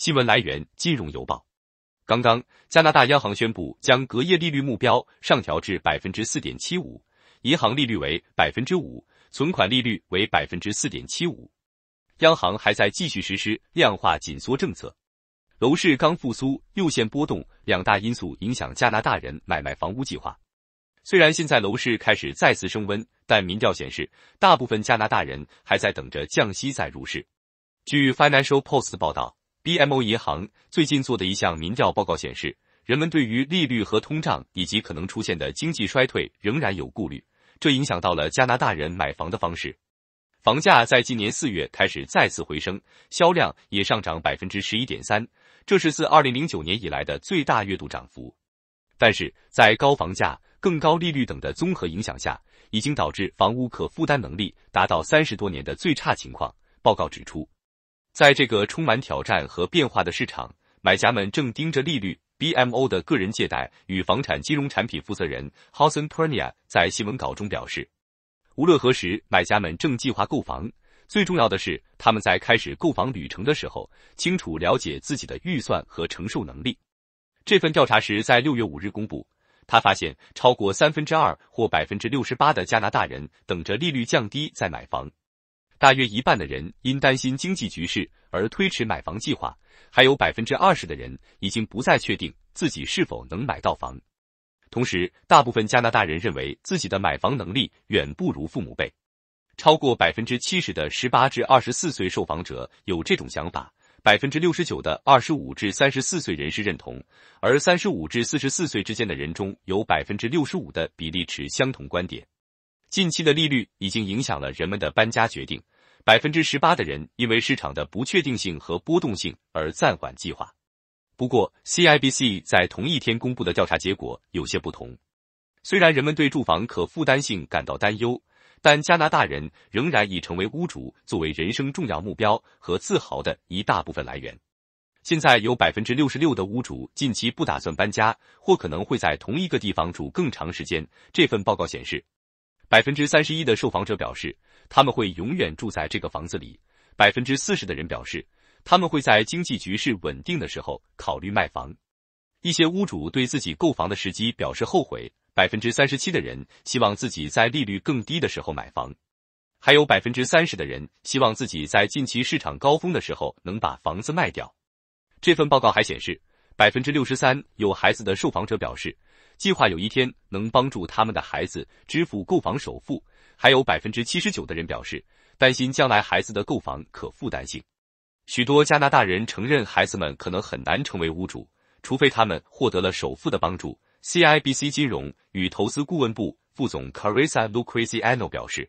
新闻来源：金融邮报。刚刚，加拿大央行宣布将隔夜利率目标上调至百分之四点七五，银行利率为百分之五，存款利率为百分之四点七五。央行还在继续实施量化紧缩政策。楼市刚复苏又现波动，两大因素影响加拿大人买卖房屋计划。虽然现在楼市开始再次升温，但民调显示，大部分加拿大人还在等着降息再入市。据 Financial Post 报道。BMO 银行最近做的一项民调报告显示，人们对于利率和通胀以及可能出现的经济衰退仍然有顾虑，这影响到了加拿大人买房的方式。房价在今年四月开始再次回升，销量也上涨百分之十一点三，这是自二零零九年以来的最大月度涨幅。但是在高房价、更高利率等的综合影响下，已经导致房屋可负担能力达到三十多年的最差情况。报告指出。在这个充满挑战和变化的市场，买家们正盯着利率。BMO 的个人借贷与房产金融产品负责人 h o s o n p e r n i a 在新闻稿中表示：“无论何时，买家们正计划购房。最重要的是，他们在开始购房旅程的时候，清楚了解自己的预算和承受能力。”这份调查是在六月五日公布。他发现，超过三分之二或百分之六十八的加拿大人等着利率降低再买房。大约一半的人因担心经济局势而推迟买房计划，还有百分之二十的人已经不再确定自己是否能买到房。同时，大部分加拿大人认为自己的买房能力远不如父母辈，超过百分之七十的十八至二十四岁受访者有这种想法，百分之六十九的二十五至三十四岁人士认同，而三十五至四十四岁之间的人中有百分之六十五的比例持相同观点。近期的利率已经影响了人们的搬家决定。百分之十八的人因为市场的不确定性和波动性而暂缓计划。不过，CIBC 在同一天公布的调查结果有些不同。虽然人们对住房可负担性感到担忧，但加拿大人仍然已成为屋主作为人生重要目标和自豪的一大部分来源。现在有百分之六十六的屋主近期不打算搬家，或可能会在同一个地方住更长时间。这份报告显示。百分之三十一的受访者表示，他们会永远住在这个房子里。百分之四十的人表示，他们会在经济局势稳定的时候考虑卖房。一些屋主对自己购房的时机表示后悔。百分之三十七的人希望自己在利率更低的时候买房，还有百分之三十的人希望自己在近期市场高峰的时候能把房子卖掉。这份报告还显示，百分之六十三有孩子的受访者表示。计划有一天能帮助他们的孩子支付购房首付，还有百分之七十九的人表示担心将来孩子的购房可负担性。许多加拿大人承认，孩子们可能很难成为屋主，除非他们获得了首付的帮助。CIBC 金融与投资顾问部副总 Carissa Luciano r 表示。